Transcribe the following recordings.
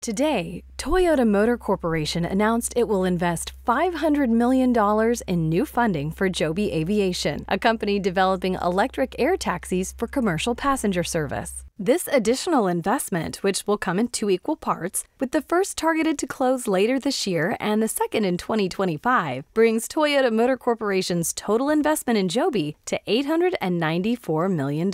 Today, Toyota Motor Corporation announced it will invest $500 million in new funding for Joby Aviation, a company developing electric air taxis for commercial passenger service. This additional investment, which will come in two equal parts, with the first targeted to close later this year and the second in 2025, brings Toyota Motor Corporation's total investment in Joby to $894 million.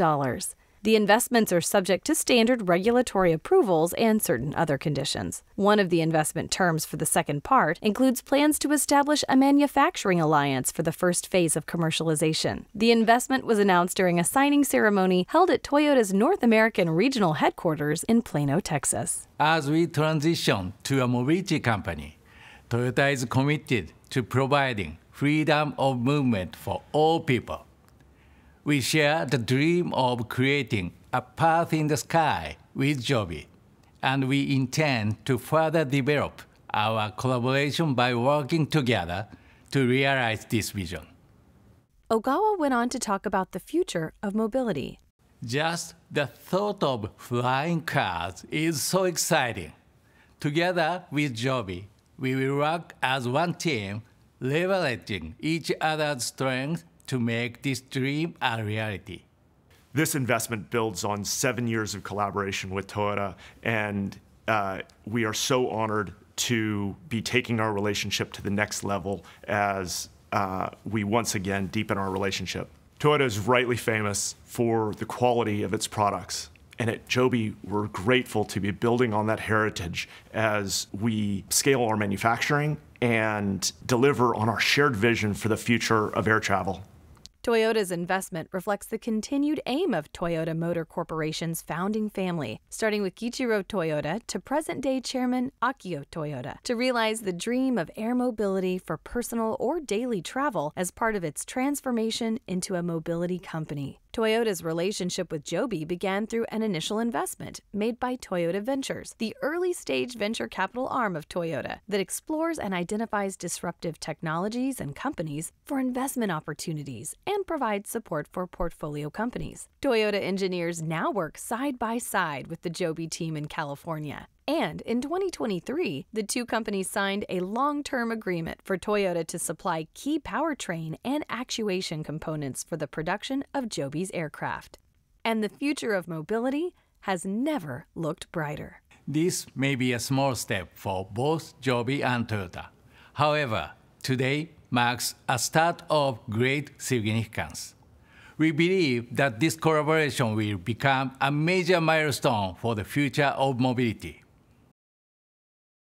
The investments are subject to standard regulatory approvals and certain other conditions. One of the investment terms for the second part includes plans to establish a manufacturing alliance for the first phase of commercialization. The investment was announced during a signing ceremony held at Toyota's North American regional headquarters in Plano, Texas. As we transition to a mobility company, Toyota is committed to providing freedom of movement for all people we share the dream of creating a path in the sky with Joby, and we intend to further develop our collaboration by working together to realize this vision. Ogawa went on to talk about the future of mobility. Just the thought of flying cars is so exciting. Together with Joby, we will work as one team, leveraging each other's strengths to make this dream a reality. This investment builds on seven years of collaboration with Toyota, and uh, we are so honored to be taking our relationship to the next level as uh, we once again deepen our relationship. Toyota is rightly famous for the quality of its products. And at Joby, we're grateful to be building on that heritage as we scale our manufacturing and deliver on our shared vision for the future of air travel. Toyota's investment reflects the continued aim of Toyota Motor Corporation's founding family, starting with Kichiro Toyota to present day chairman Akio Toyota, to realize the dream of air mobility for personal or daily travel as part of its transformation into a mobility company. Toyota's relationship with Joby began through an initial investment made by Toyota Ventures, the early stage venture capital arm of Toyota that explores and identifies disruptive technologies and companies for investment opportunities and provides support for portfolio companies. Toyota engineers now work side by side with the Joby team in California. And in 2023, the two companies signed a long term agreement for Toyota to supply key powertrain and actuation components for the production of Joby's aircraft. And the future of mobility has never looked brighter. This may be a small step for both Joby and Toyota. However, today marks a start of great significance. We believe that this collaboration will become a major milestone for the future of mobility.